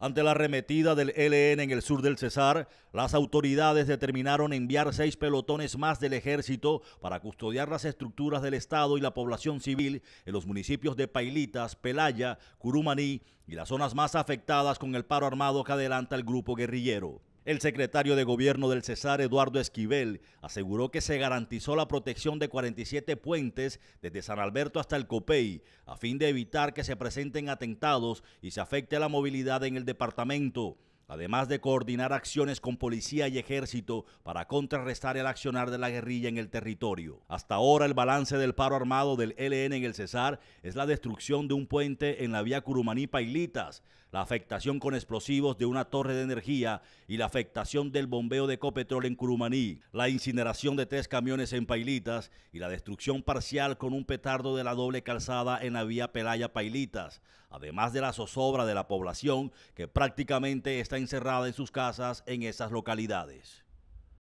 Ante la arremetida del e LN en el sur del Cesar, las autoridades determinaron enviar seis pelotones más del ejército para custodiar las estructuras del Estado y la población civil en los municipios de Pailitas, Pelaya, Curumaní y las zonas más afectadas con el paro armado que adelanta el grupo guerrillero. El secretario de Gobierno del Cesar, Eduardo Esquivel, aseguró que se garantizó la protección de 47 puentes desde San Alberto hasta el Copey, a fin de evitar que se presenten atentados y se afecte la movilidad en el departamento además de coordinar acciones con policía y ejército para contrarrestar el accionar de la guerrilla en el territorio. Hasta ahora el balance del paro armado del e LN en el Cesar es la destrucción de un puente en la vía Curumaní-Pailitas, la afectación con explosivos de una torre de energía y la afectación del bombeo de copetrol en Curumaní, la incineración de tres camiones en Pailitas y la destrucción parcial con un petardo de la doble calzada en la vía Pelaya-Pailitas, además de la zozobra de la población que prácticamente está encerrada en sus casas en esas localidades.